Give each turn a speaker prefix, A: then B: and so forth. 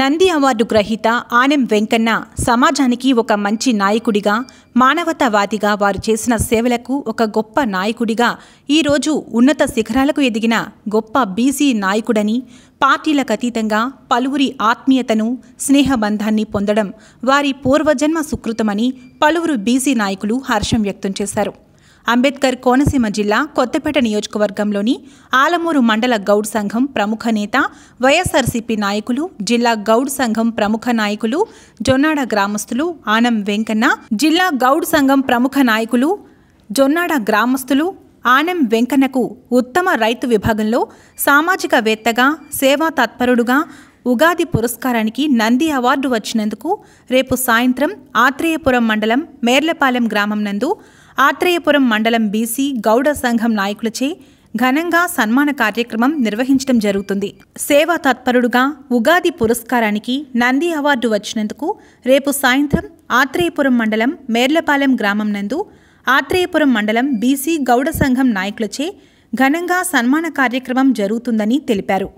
A: Nandi award గ్రహీత ఆనెం వెంకన్న సమాజానికి ఒక మంచి నాయకుడిగా మానవతావాదిగా వారు చేసిన సేవలకు ఒక గొప్ప నాయకుడిగా ఈరోజు ఉన్నత శిఖరాలకు ఎదిగిన గొప్ప బీసీ నాయకుడని పార్టీలకు అతీతంగా పలువురి ఆత్మీయతను స్నేహబంధాన్ని పొందడం వారి పూర్వజన్మ సుకృతమని పలువురు బీసీ నాయకులు హర్షం వ్యక్తం చేశారు అంబేద్కర్ కోనసీమ జిల్లా కొత్తపేట నియోజకవర్గంలోని ఆలమూరు మండల గౌడ్ సంఘం ప్రముఖ నేత వైఎస్ఆర్సీపీ నాయకులు జిల్లా గౌడ్ సంఘం ప్రముఖ నాయకులు జొన్నాడ గ్రామస్తులు ఆనం వెంకన్న జిల్లా గౌడ్ సంఘం ప్రముఖ నాయకులు జొన్నాడ గ్రామస్తులు ఆనం వెంకన్నకు ఉత్తమ రైతు విభాగంలో సామాజికవేత్తగా సేవా తత్పరుడుగా ఉగాది పురస్కారానికి నంది అవార్డు వచ్చినందుకు రేపు సాయంత్రం ఆత్రేయపురం మండలం మేర్లపాలెం గ్రామం నందు ఆత్రేయపురం మండలం బీసీ గౌడ సంఘం నాయకులచే ఘనంగా సన్మాన కార్యక్రమం నిర్వహించడం జరుగుతుంది సేవా తత్పరుడుగా ఉగాది పురస్కారానికి నంది అవార్డు వచ్చినందుకు రేపు సాయంత్రం ఆత్రేయపురం మండలం మేర్లపాలెం గ్రామం నందు ఆత్రేయపురం మండలం బీసీ గౌడ సంఘం నాయకులచే ఘనంగా సన్మాన కార్యక్రమం జరుగుతుందని తెలిపారు